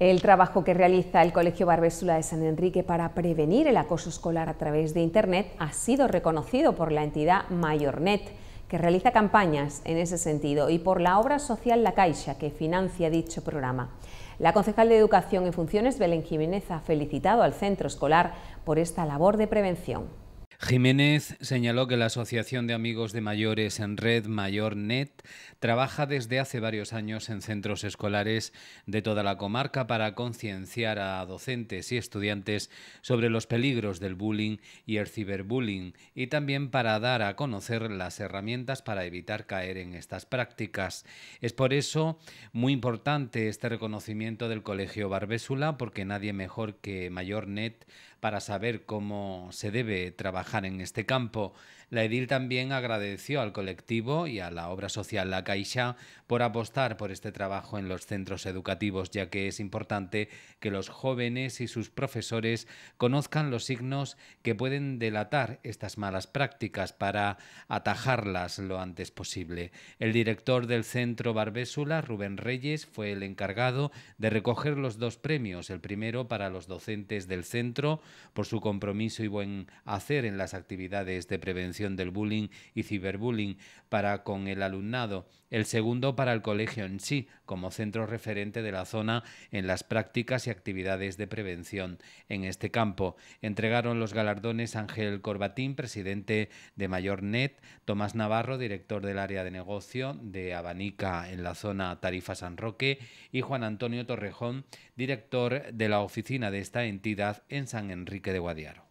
El trabajo que realiza el Colegio Barbésula de San Enrique para prevenir el acoso escolar a través de Internet ha sido reconocido por la entidad Mayornet, que realiza campañas en ese sentido, y por la obra social La Caixa, que financia dicho programa. La concejal de Educación en Funciones, Belén Jiménez, ha felicitado al centro escolar por esta labor de prevención. Jiménez señaló que la Asociación de Amigos de Mayores en Red MayorNet trabaja desde hace varios años en centros escolares de toda la comarca para concienciar a docentes y estudiantes sobre los peligros del bullying y el ciberbullying y también para dar a conocer las herramientas para evitar caer en estas prácticas. Es por eso muy importante este reconocimiento del Colegio Barbésula porque nadie mejor que MayorNet para saber cómo se debe trabajar en este campo. La edil también agradeció al colectivo y a la obra social La Caixa por apostar por este trabajo en los centros educativos, ya que es importante que los jóvenes y sus profesores conozcan los signos que pueden delatar estas malas prácticas para atajarlas lo antes posible. El director del centro Barbésula, Rubén Reyes, fue el encargado de recoger los dos premios, el primero para los docentes del centro por su compromiso y buen hacer en las actividades de prevención del bullying y ciberbullying para con el alumnado, el segundo para el colegio en sí, como centro referente de la zona en las prácticas y actividades de prevención. En este campo entregaron los galardones Ángel Corbatín, presidente de MayorNet, Tomás Navarro, director del área de negocio de Abanica en la zona Tarifa San Roque, y Juan Antonio Torrejón, director de la oficina de esta entidad en San Enrique de Guadiaro.